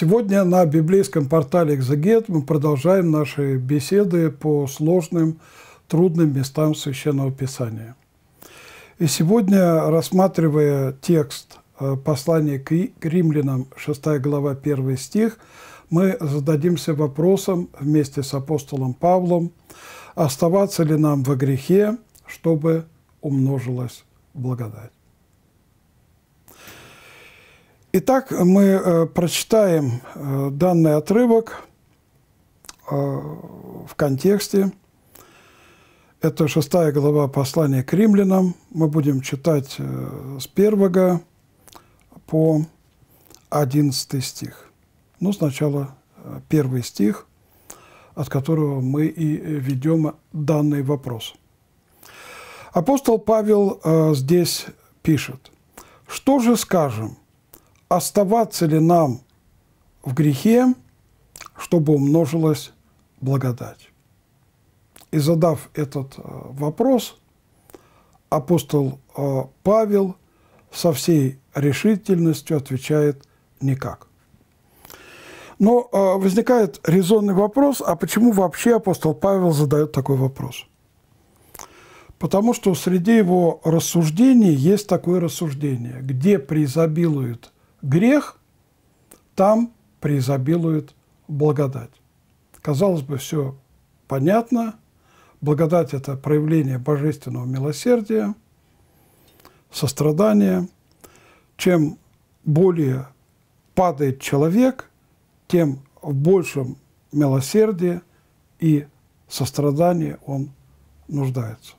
Сегодня на библейском портале «Экзегет» мы продолжаем наши беседы по сложным, трудным местам Священного Писания. И сегодня, рассматривая текст э, послания к римлянам, 6 глава, 1 стих, мы зададимся вопросом вместе с апостолом Павлом, оставаться ли нам во грехе, чтобы умножилась благодать. Итак, мы э, прочитаем э, данный отрывок э, в контексте. Это шестая глава послания к римлянам. Мы будем читать с первого по одиннадцатый стих. Ну, сначала первый стих, от которого мы и ведем данный вопрос. Апостол Павел здесь пишет. «Что же скажем?» оставаться ли нам в грехе, чтобы умножилась благодать. И задав этот э, вопрос, апостол э, Павел со всей решительностью отвечает «никак». Но э, возникает резонный вопрос, а почему вообще апостол Павел задает такой вопрос? Потому что среди его рассуждений есть такое рассуждение, где преизобилует – грех, там преизобилует благодать. Казалось бы, все понятно. Благодать – это проявление божественного милосердия, сострадания. Чем более падает человек, тем в большем милосердии и сострадании он нуждается.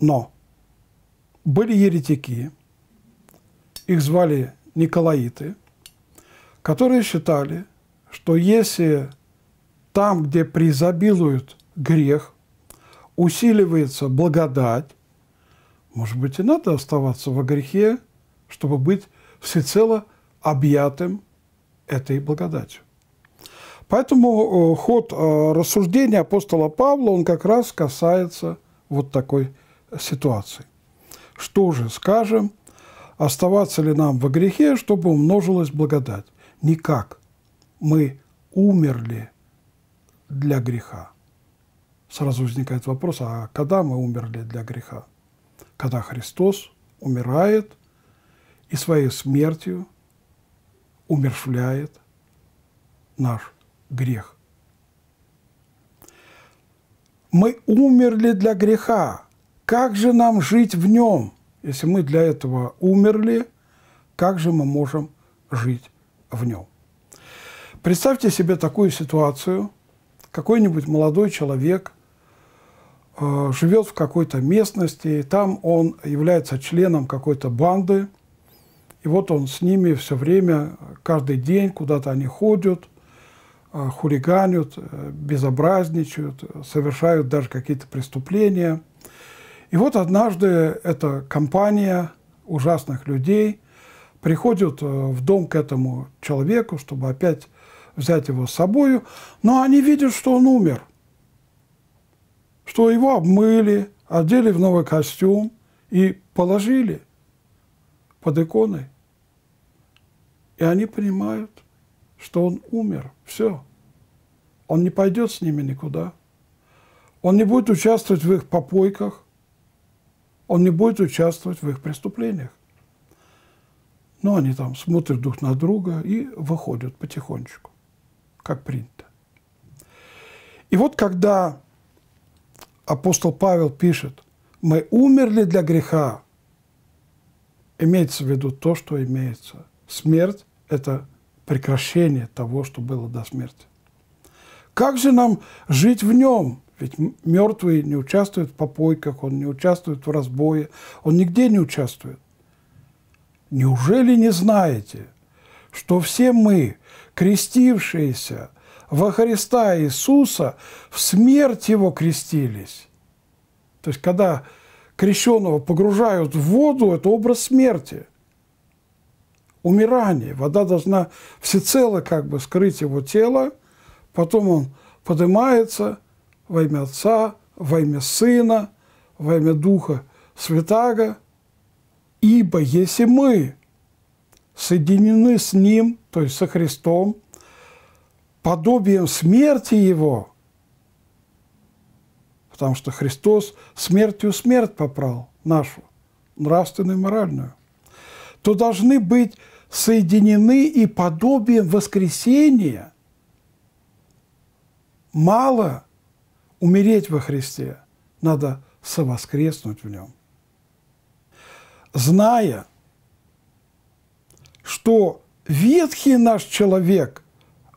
Но были еретики – их звали Николаиты, которые считали, что если там, где призабилует грех, усиливается благодать, может быть, и надо оставаться во грехе, чтобы быть всецело объятым этой благодатью. Поэтому э, ход э, рассуждения апостола Павла, он как раз касается вот такой ситуации. Что же скажем – оставаться ли нам во грехе, чтобы умножилась благодать? Никак. Мы умерли для греха. Сразу возникает вопрос, а когда мы умерли для греха? Когда Христос умирает и своей смертью умершвляет наш грех. Мы умерли для греха. Как же нам жить в нем – если мы для этого умерли, как же мы можем жить в нем? Представьте себе такую ситуацию. Какой-нибудь молодой человек э, живет в какой-то местности, и там он является членом какой-то банды, и вот он с ними все время, каждый день куда-то они ходят, э, хулиганят, э, безобразничают, совершают даже какие-то преступления – и вот однажды эта компания ужасных людей приходит э, в дом к этому человеку, чтобы опять взять его с собою, но они видят, что он умер, что его обмыли, одели в новый костюм и положили под иконой. И они понимают, что он умер. Все. Он не пойдет с ними никуда. Он не будет участвовать в их попойках. Он не будет участвовать в их преступлениях. Но они там смотрят друг на друга и выходят потихонечку, как принято. И вот когда апостол Павел пишет, мы умерли для греха, имеется в виду то, что имеется. Смерть – это прекращение того, что было до смерти. Как же нам жить в нем? Ведь мертвый не участвует в попойках, он не участвует в разбое, он нигде не участвует. Неужели не знаете, что все мы, крестившиеся во Христа Иисуса, в смерть Его крестились? То есть, когда крещенного погружают в воду, это образ смерти, умирание. Вода должна всецело как бы скрыть его тело, потом он поднимается – во имя Отца, во имя Сына, во имя Духа Святаго, ибо если мы соединены с Ним, то есть со Христом, подобием смерти Его, потому что Христос смертью смерть попрал нашу, нравственную и моральную, то должны быть соединены и подобием воскресения. Мало – умереть во Христе, надо совоскреснуть в Нем. Зная, что ветхий наш человек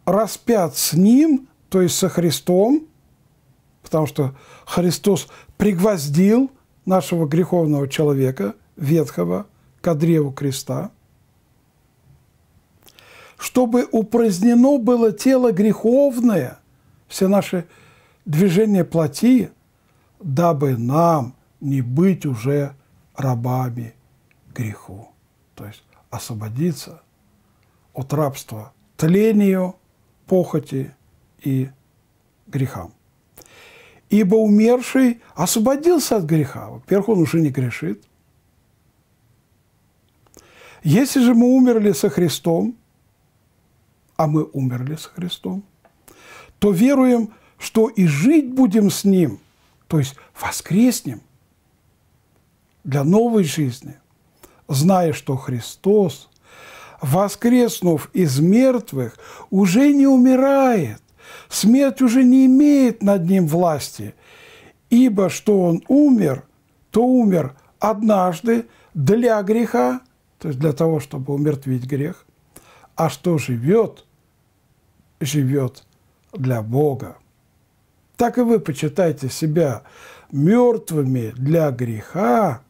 распят с Ним, то есть со Христом, потому что Христос пригвоздил нашего греховного человека, ветхого, к древу креста, чтобы упразднено было тело греховное, все наши грехи, движение плоти, дабы нам не быть уже рабами греху. То есть освободиться от рабства тлению, похоти и грехам. Ибо умерший освободился от греха. Во-первых, он уже не грешит. Если же мы умерли со Христом, а мы умерли со Христом, то веруем что и жить будем с Ним, то есть воскреснем для новой жизни, зная, что Христос, воскреснув из мертвых, уже не умирает, смерть уже не имеет над Ним власти, ибо что Он умер, то умер однажды для греха, то есть для того, чтобы умертвить грех, а что живет, живет для Бога так и вы почитайте себя мертвыми для греха,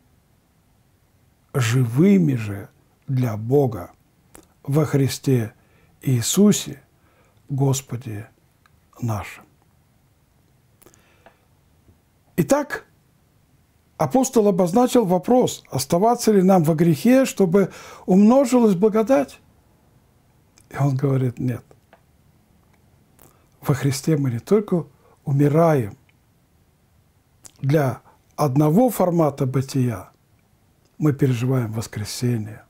живыми же для Бога во Христе Иисусе, Господе нашим. Итак, апостол обозначил вопрос, оставаться ли нам во грехе, чтобы умножилась благодать. И он говорит, нет. Во Христе мы не только умираем для одного формата бытия, мы переживаем воскресение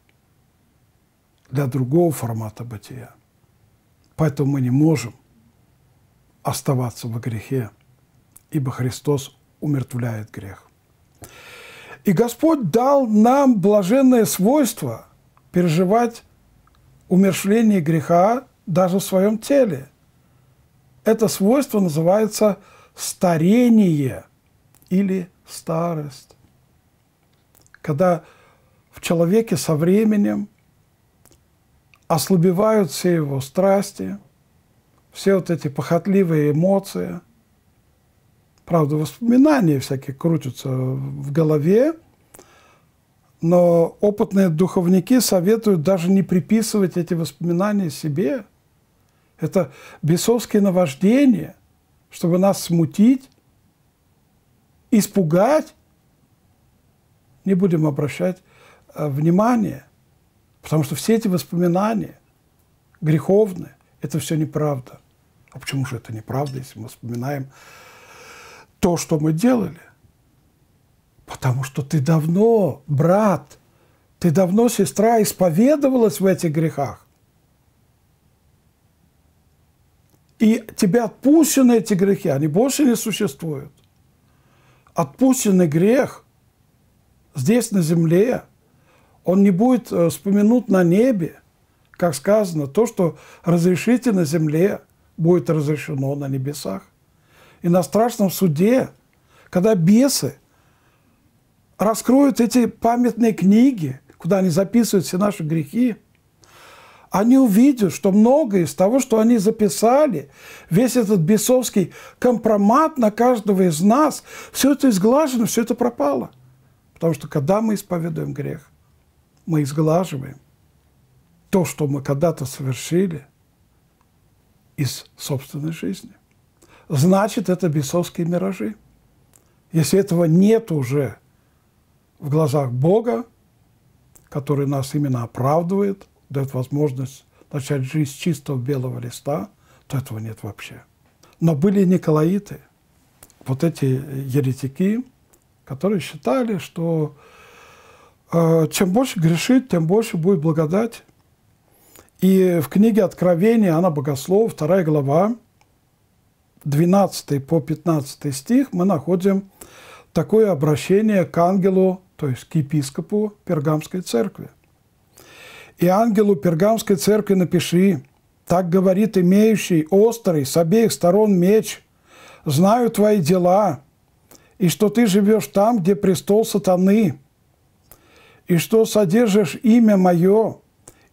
для другого формата бытия. Поэтому мы не можем оставаться в грехе, ибо Христос умертвляет грех. И Господь дал нам блаженное свойство переживать умершление греха даже в своем теле – это свойство называется старение или старость. Когда в человеке со временем ослабевают все его страсти, все вот эти похотливые эмоции. Правда, воспоминания всякие крутятся в голове, но опытные духовники советуют даже не приписывать эти воспоминания себе – это бесовские наваждения, чтобы нас смутить, испугать. Не будем обращать э, внимания, потому что все эти воспоминания греховны. Это все неправда. А почему же это неправда, если мы вспоминаем то, что мы делали? Потому что ты давно, брат, ты давно, сестра, исповедовалась в этих грехах. И тебя отпущены эти грехи, они больше не существуют. Отпущенный грех здесь, на земле, он не будет э, вспомянут на небе, как сказано, то, что разрешите на земле, будет разрешено на небесах. И на страшном суде, когда бесы раскроют эти памятные книги, куда они записывают все наши грехи – они увидят, что многое из того, что они записали, весь этот бесовский компромат на каждого из нас, все это изглажено, все это пропало. Потому что когда мы исповедуем грех, мы изглаживаем то, что мы когда-то совершили из собственной жизни. Значит, это бесовские миражи. Если этого нет уже в глазах Бога, который нас именно оправдывает – дает возможность начать жизнь чисто с белого листа, то этого нет вообще. Но были николаиты, вот эти еретики, которые считали, что э, чем больше грешит, тем больше будет благодать. И в книге Откровения Анна Богослов, 2 глава, 12 по 15 стих, мы находим такое обращение к ангелу, то есть к епископу Пергамской церкви и ангелу Пергамской церкви напиши, так говорит имеющий острый с обеих сторон меч, знаю твои дела, и что ты живешь там, где престол сатаны, и что содержишь имя мое,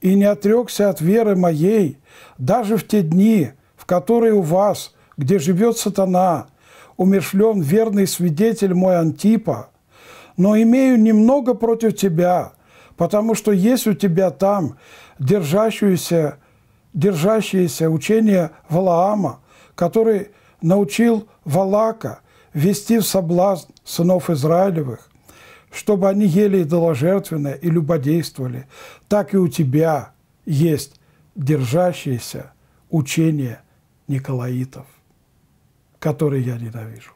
и не отрекся от веры моей, даже в те дни, в которые у вас, где живет сатана, умершлен верный свидетель мой Антипа, но имею немного против тебя – Потому что есть у тебя там держащиеся, держащиеся учение Валаама, который научил Валака вести в соблазн сынов Израилевых, чтобы они ели идоложертвенное и любодействовали, так и у тебя есть держащиеся учение Николаитов, которые я ненавижу.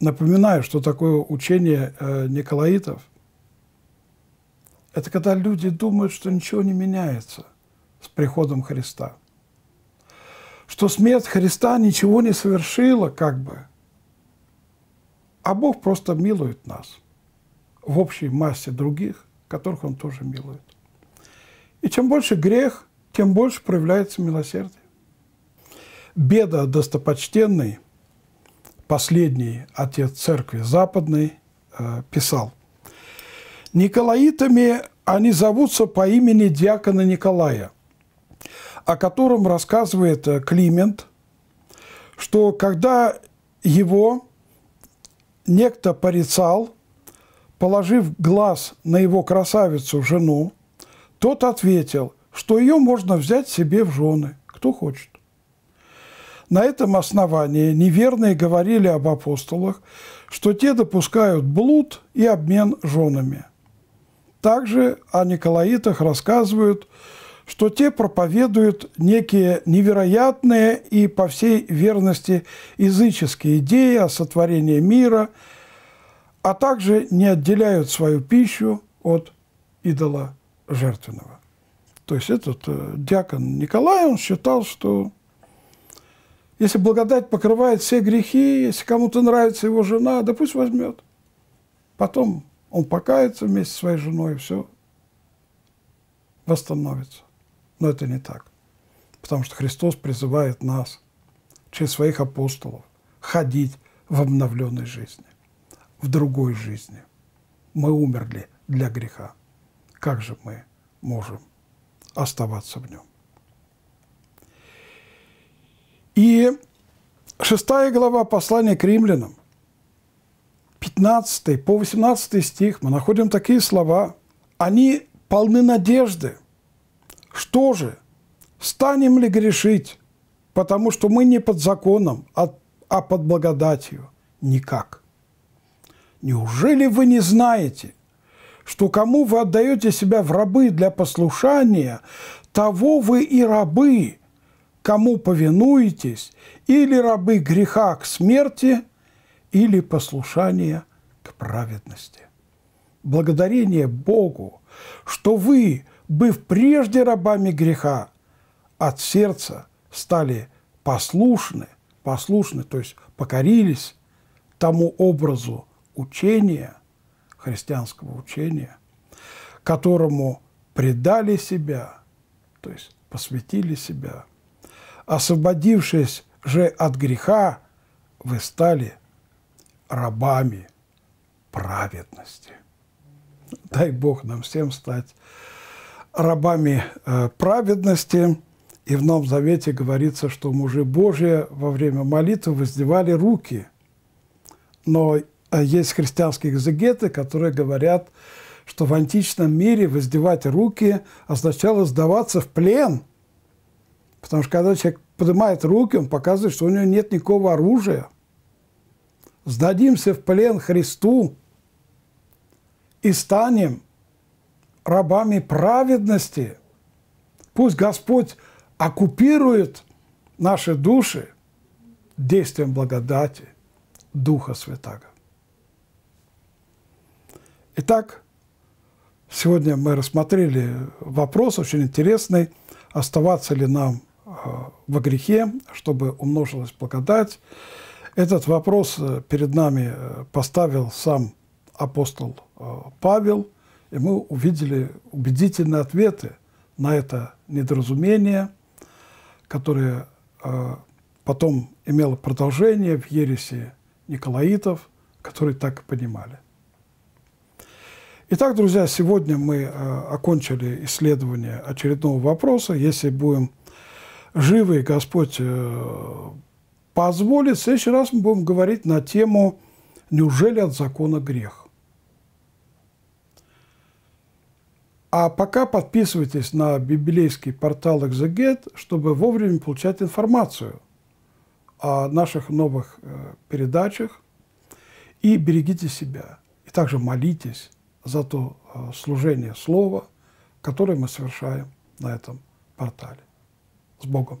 Напоминаю, что такое учение э, Николаитов – это когда люди думают, что ничего не меняется с приходом Христа. Что смерть Христа ничего не совершила, как бы. А Бог просто милует нас в общей массе других, которых Он тоже милует. И чем больше грех, тем больше проявляется милосердие. Беда достопочтенный, последний отец церкви западной, э, писал, Николаитами они зовутся по имени диакона Николая, о котором рассказывает э, Климент, что когда его некто порицал, положив глаз на его красавицу жену, тот ответил, что ее можно взять себе в жены, кто хочет. На этом основании неверные говорили об апостолах, что те допускают блуд и обмен женами – также о николаитах рассказывают, что те проповедуют некие невероятные и, по всей верности, языческие идеи о сотворении мира, а также не отделяют свою пищу от идола жертвенного. То есть этот э, диакон Николай, он считал, что если благодать покрывает все грехи, если кому-то нравится его жена, да пусть возьмет. Потом он покается вместе со своей женой, и все восстановится. Но это не так. Потому что Христос призывает нас через своих апостолов ходить в обновленной жизни, в другой жизни. Мы умерли для греха. Как же мы можем оставаться в нем? И шестая глава послания к римлянам – 15 по 18 стих мы находим такие слова. Они полны надежды. Что же, станем ли грешить, потому что мы не под законом, а, а под благодатью? Никак. Неужели вы не знаете, что кому вы отдаете себя в рабы для послушания, того вы и рабы, кому повинуетесь, или рабы греха к смерти – или послушание к праведности. Благодарение Богу, что вы, быв прежде рабами греха, от сердца стали послушны, послушны, то есть покорились тому образу учения, христианского учения, которому предали себя, то есть посвятили себя. Освободившись же от греха, вы стали рабами праведности. Дай Бог нам всем стать рабами э, праведности. И в Новом Завете говорится, что мужи Божии во время молитвы воздевали руки. Но э, есть христианские экзегеты, которые говорят, что в античном мире воздевать руки означало сдаваться в плен. Потому что когда человек поднимает руки, он показывает, что у него нет никакого оружия – сдадимся в плен Христу и станем рабами праведности. Пусть Господь оккупирует наши души действием благодати Духа Святаго. Итак, сегодня мы рассмотрели вопрос очень интересный, оставаться ли нам э, во грехе, чтобы умножилась благодать. Этот вопрос э, перед нами э, поставил сам апостол э, Павел, и мы увидели убедительные ответы на это недоразумение, которое потом имело продолжение в ересе Николаитов, которые так и понимали. Итак, друзья, сегодня мы окончили исследование очередного вопроса. Если будем живы, Господь позволит. В следующий раз мы будем говорить на тему «Неужели от закона грех?». А пока подписывайтесь на библейский портал «Экзегет», чтобы вовремя получать информацию о наших новых э, передачах. И берегите себя. И также молитесь за то э, служение слова, которое мы совершаем на этом портале. С Богом!